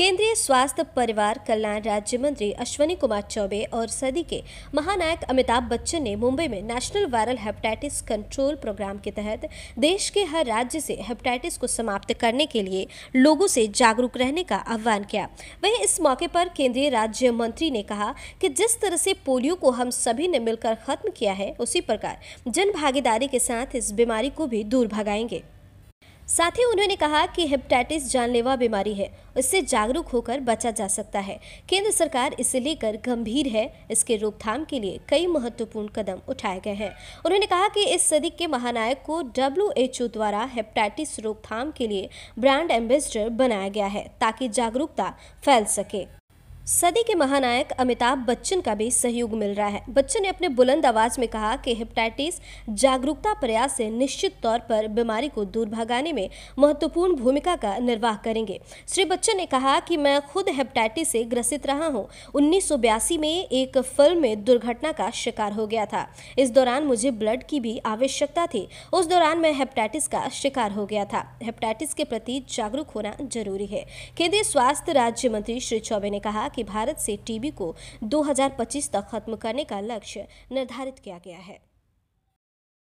केंद्रीय स्वास्थ्य परिवार कल्याण राज्य मंत्री अश्वनी कुमार चौबे और सदी के महानायक अमिताभ बच्चन ने मुंबई में national viral hepatitis control programme के तहत देश के हर राज्य से हेपेटाइटिस को समाप्त करने के लिए लोगों से जागरूक रहने का आह्वान किया वहीं इस मौके पर केंद्रीय राज्य मंत्री ने कहा कि जिस तरह से पोलियो को हम सभी ने मिलकर खत्म किया है उसी प्रकार जन भागीदारी के साथ इस बीमारी को भी दूर भगाएंगे साथ ही उन्होंने कहा कि हेपेटाइटिस जानलेवा बीमारी है इससे जागरूक होकर बचा जा सकता है केंद्र सरकार इसे लेकर गंभीर है इसके रोकथाम के लिए कई महत्वपूर्ण कदम उठाए गए हैं उन्होंने कहा कि इस सदी के महानायक को डब्ल्यू द्वारा हेपेटाइटिस रोकथाम के लिए ब्रांड एम्बेसडर बनाया गया है ताकि जागरूकता फैल सके सदी के महानायक अमिताभ बच्चन का भी सहयोग मिल रहा है बच्चन ने अपने बुलंद आवाज में कहा कि हेपेटाइटिस जागरूकता प्रयास से निश्चित तौर पर बीमारी को दूर भगाने में महत्वपूर्ण भूमिका का निर्वाह करेंगे श्री बच्चन ने कहा कि मैं खुद हेपेटाइटिस से ग्रसित रहा हूं। उन्नीस में एक फिल्म में दुर्घटना का शिकार हो गया था इस दौरान मुझे ब्लड की भी आवश्यकता थी उस दौरान मैं हेपेटाइटिस का शिकार हो गया था हेपेटाइटिस के प्रति जागरूक होना जरूरी है केंद्रीय स्वास्थ्य राज्य मंत्री श्री चौबे ने कहा कि भारत से टीबी को 2025 तक खत्म करने का लक्ष्य निर्धारित किया गया है